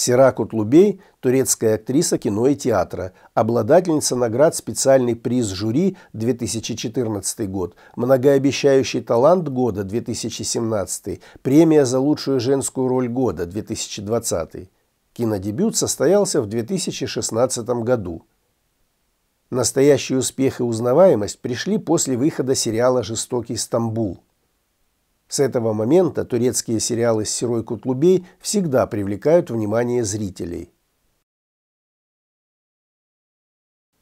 Сера Кутлубей – турецкая актриса кино и театра, обладательница наград «Специальный приз жюри» 2014 год, «Многообещающий талант года» 2017, премия за лучшую женскую роль года 2020. Кинодебют состоялся в 2016 году. Настоящий успех и узнаваемость пришли после выхода сериала «Жестокий Стамбул». С этого момента турецкие сериалы с Серой Кутлубей всегда привлекают внимание зрителей.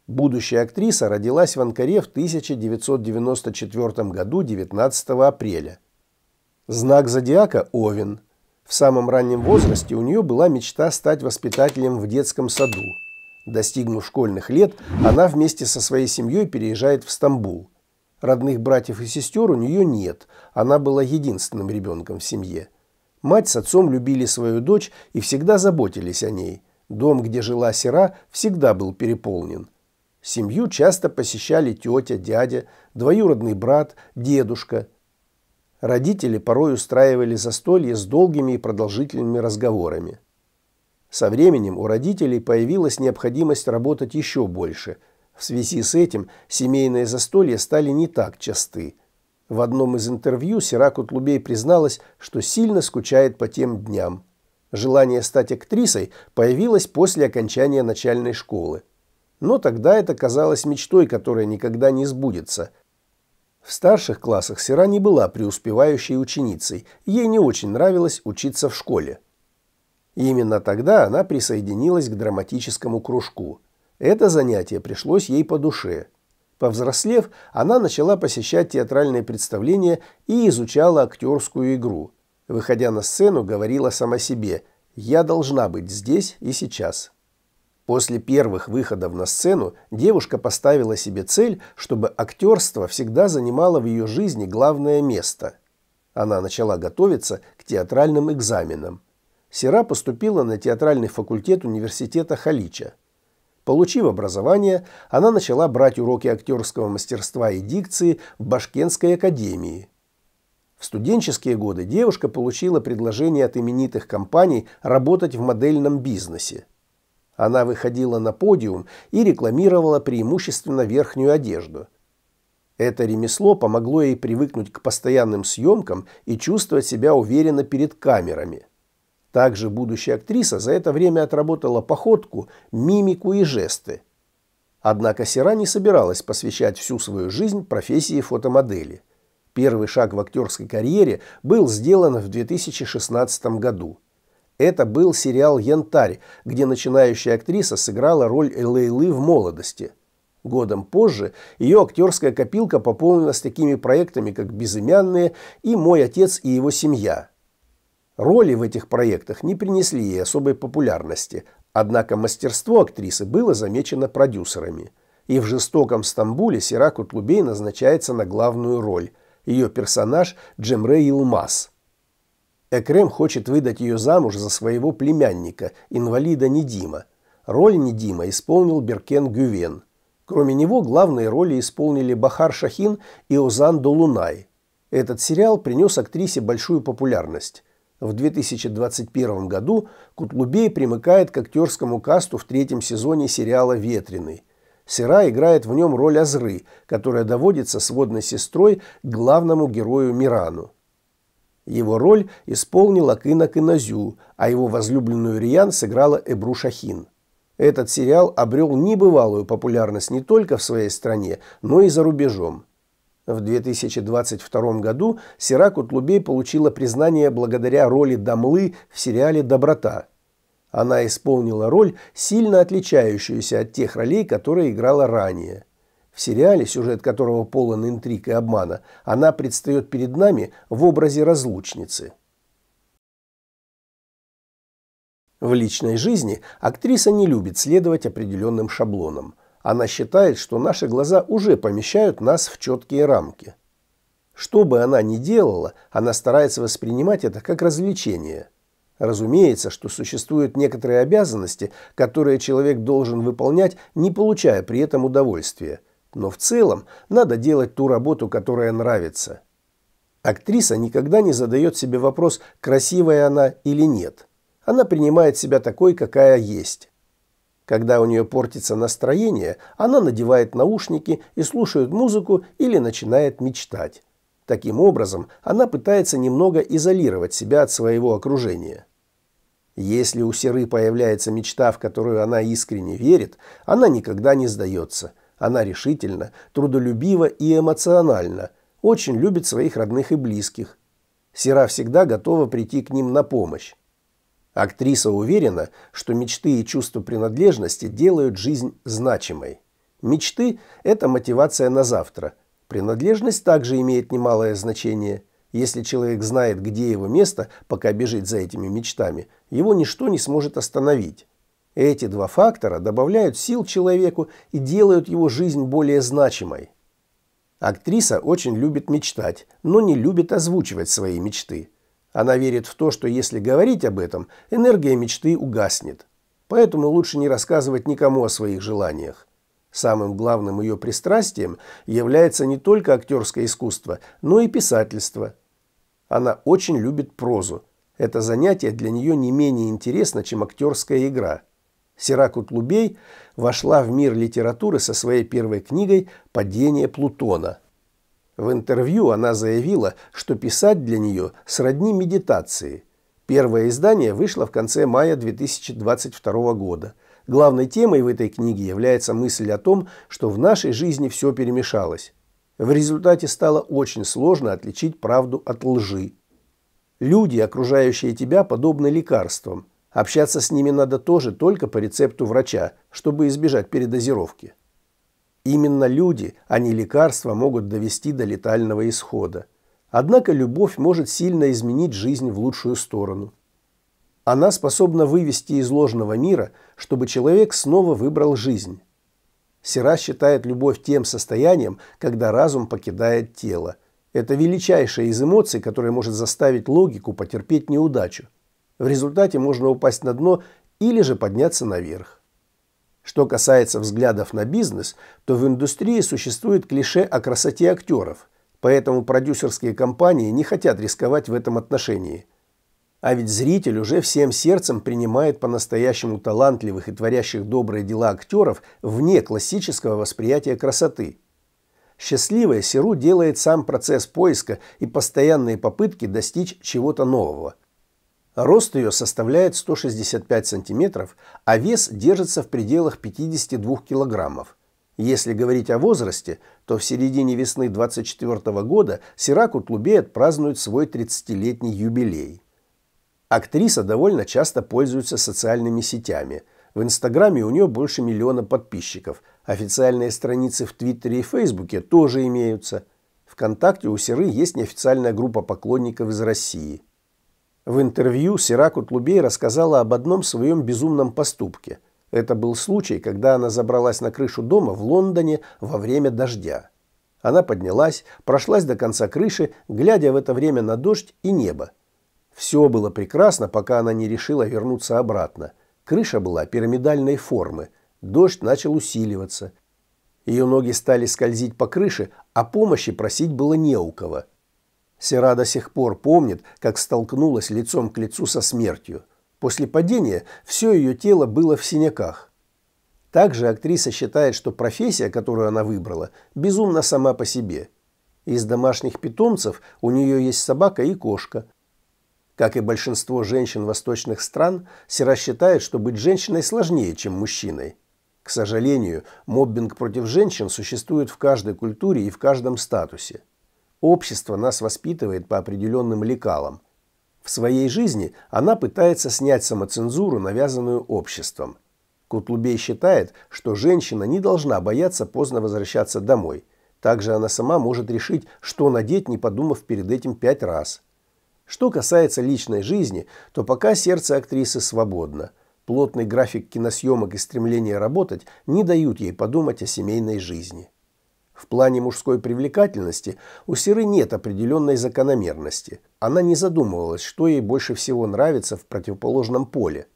Будущая актриса родилась в Анкаре в 1994 году 19 апреля. Знак зодиака – Овен. В самом раннем возрасте у нее была мечта стать воспитателем в детском саду. Достигнув школьных лет, она вместе со своей семьей переезжает в Стамбул – Родных братьев и сестер у нее нет, она была единственным ребенком в семье. Мать с отцом любили свою дочь и всегда заботились о ней. Дом, где жила сера, всегда был переполнен. Семью часто посещали тетя, дядя, двоюродный брат, дедушка. Родители порой устраивали застолье с долгими и продолжительными разговорами. Со временем у родителей появилась необходимость работать еще больше – в связи с этим семейные застолья стали не так часты. В одном из интервью Сираку Тлубей призналась, что сильно скучает по тем дням. Желание стать актрисой появилось после окончания начальной школы. Но тогда это казалось мечтой, которая никогда не сбудется. В старших классах Сира не была преуспевающей ученицей, ей не очень нравилось учиться в школе. именно тогда она присоединилась к драматическому кружку – это занятие пришлось ей по душе. Повзрослев, она начала посещать театральные представления и изучала актерскую игру. Выходя на сцену, говорила сама себе «Я должна быть здесь и сейчас». После первых выходов на сцену девушка поставила себе цель, чтобы актерство всегда занимало в ее жизни главное место. Она начала готовиться к театральным экзаменам. Сера поступила на театральный факультет университета Халича. Получив образование, она начала брать уроки актерского мастерства и дикции в Башкенской академии. В студенческие годы девушка получила предложение от именитых компаний работать в модельном бизнесе. Она выходила на подиум и рекламировала преимущественно верхнюю одежду. Это ремесло помогло ей привыкнуть к постоянным съемкам и чувствовать себя уверенно перед камерами. Также будущая актриса за это время отработала походку, мимику и жесты. Однако Сера не собиралась посвящать всю свою жизнь профессии фотомодели. Первый шаг в актерской карьере был сделан в 2016 году. Это был сериал «Янтарь», где начинающая актриса сыграла роль Лейлы в молодости. Годом позже ее актерская копилка пополнилась такими проектами, как «Безымянные» и «Мой отец и его семья». Роли в этих проектах не принесли ей особой популярности, однако мастерство актрисы было замечено продюсерами. И в «Жестоком Стамбуле» Сира Кутлубей назначается на главную роль. Ее персонаж – Джемре Илмаз. Экрем хочет выдать ее замуж за своего племянника, инвалида Недима. Роль Недима исполнил Беркен Гювен. Кроме него главные роли исполнили Бахар Шахин и Озан Долунай. Этот сериал принес актрисе большую популярность. В 2021 году Кутлубей примыкает к актерскому касту в третьем сезоне сериала «Ветреный». Сера играет в нем роль Азры, которая доводится сводной сестрой к главному герою Мирану. Его роль исполнила Акына Кыназю, а его возлюбленную Риян сыграла Эбру Шахин. Этот сериал обрел небывалую популярность не только в своей стране, но и за рубежом – в 2022 году Сера Кутлубей получила признание благодаря роли Дамлы в сериале «Доброта». Она исполнила роль, сильно отличающуюся от тех ролей, которые играла ранее. В сериале, сюжет которого полон интриг и обмана, она предстает перед нами в образе разлучницы. В личной жизни актриса не любит следовать определенным шаблонам – она считает, что наши глаза уже помещают нас в четкие рамки. Что бы она ни делала, она старается воспринимать это как развлечение. Разумеется, что существуют некоторые обязанности, которые человек должен выполнять, не получая при этом удовольствия. Но в целом надо делать ту работу, которая нравится. Актриса никогда не задает себе вопрос, красивая она или нет. Она принимает себя такой, какая есть. Когда у нее портится настроение, она надевает наушники и слушает музыку или начинает мечтать. Таким образом, она пытается немного изолировать себя от своего окружения. Если у Серы появляется мечта, в которую она искренне верит, она никогда не сдается. Она решительно, трудолюбива и эмоциональна. очень любит своих родных и близких. Сера всегда готова прийти к ним на помощь. Актриса уверена, что мечты и чувство принадлежности делают жизнь значимой. Мечты – это мотивация на завтра. Принадлежность также имеет немалое значение. Если человек знает, где его место, пока бежит за этими мечтами, его ничто не сможет остановить. Эти два фактора добавляют сил человеку и делают его жизнь более значимой. Актриса очень любит мечтать, но не любит озвучивать свои мечты – она верит в то, что если говорить об этом, энергия мечты угаснет. Поэтому лучше не рассказывать никому о своих желаниях. Самым главным ее пристрастием является не только актерское искусство, но и писательство. Она очень любит прозу. Это занятие для нее не менее интересно, чем актерская игра. Сера Лубей вошла в мир литературы со своей первой книгой «Падение Плутона». В интервью она заявила, что писать для нее сродни медитации. Первое издание вышло в конце мая 2022 года. Главной темой в этой книге является мысль о том, что в нашей жизни все перемешалось. В результате стало очень сложно отличить правду от лжи. Люди, окружающие тебя, подобны лекарствам. Общаться с ними надо тоже только по рецепту врача, чтобы избежать передозировки. Именно люди, а не лекарства, могут довести до летального исхода. Однако любовь может сильно изменить жизнь в лучшую сторону. Она способна вывести из ложного мира, чтобы человек снова выбрал жизнь. Сера считает любовь тем состоянием, когда разум покидает тело. Это величайшая из эмоций, которая может заставить логику потерпеть неудачу. В результате можно упасть на дно или же подняться наверх. Что касается взглядов на бизнес, то в индустрии существует клише о красоте актеров, поэтому продюсерские компании не хотят рисковать в этом отношении. А ведь зритель уже всем сердцем принимает по-настоящему талантливых и творящих добрые дела актеров вне классического восприятия красоты. Счастливая Сиру делает сам процесс поиска и постоянные попытки достичь чего-то нового – Рост ее составляет 165 см, а вес держится в пределах 52 кг. Если говорить о возрасте, то в середине весны 24 года Сиракут Тлубеет празднует свой 30-летний юбилей. Актриса довольно часто пользуется социальными сетями. В Инстаграме у нее больше миллиона подписчиков. Официальные страницы в Твиттере и Фейсбуке тоже имеются. Вконтакте у Сиры есть неофициальная группа поклонников из России – в интервью Сира Кутлубей рассказала об одном своем безумном поступке. Это был случай, когда она забралась на крышу дома в Лондоне во время дождя. Она поднялась, прошлась до конца крыши, глядя в это время на дождь и небо. Все было прекрасно, пока она не решила вернуться обратно. Крыша была пирамидальной формы. Дождь начал усиливаться. Ее ноги стали скользить по крыше, а помощи просить было не у кого – Сера до сих пор помнит, как столкнулась лицом к лицу со смертью. После падения все ее тело было в синяках. Также актриса считает, что профессия, которую она выбрала, безумна сама по себе. Из домашних питомцев у нее есть собака и кошка. Как и большинство женщин восточных стран, Сера считает, что быть женщиной сложнее, чем мужчиной. К сожалению, моббинг против женщин существует в каждой культуре и в каждом статусе. Общество нас воспитывает по определенным лекалам. В своей жизни она пытается снять самоцензуру, навязанную обществом. Кутлубей считает, что женщина не должна бояться поздно возвращаться домой. Также она сама может решить, что надеть, не подумав перед этим пять раз. Что касается личной жизни, то пока сердце актрисы свободно. Плотный график киносъемок и стремление работать не дают ей подумать о семейной жизни. В плане мужской привлекательности у Серы нет определенной закономерности. Она не задумывалась, что ей больше всего нравится в противоположном поле.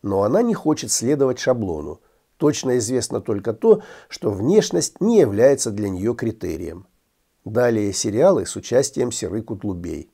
Но она не хочет следовать шаблону. Точно известно только то, что внешность не является для нее критерием. Далее сериалы с участием Серы Кутлубей.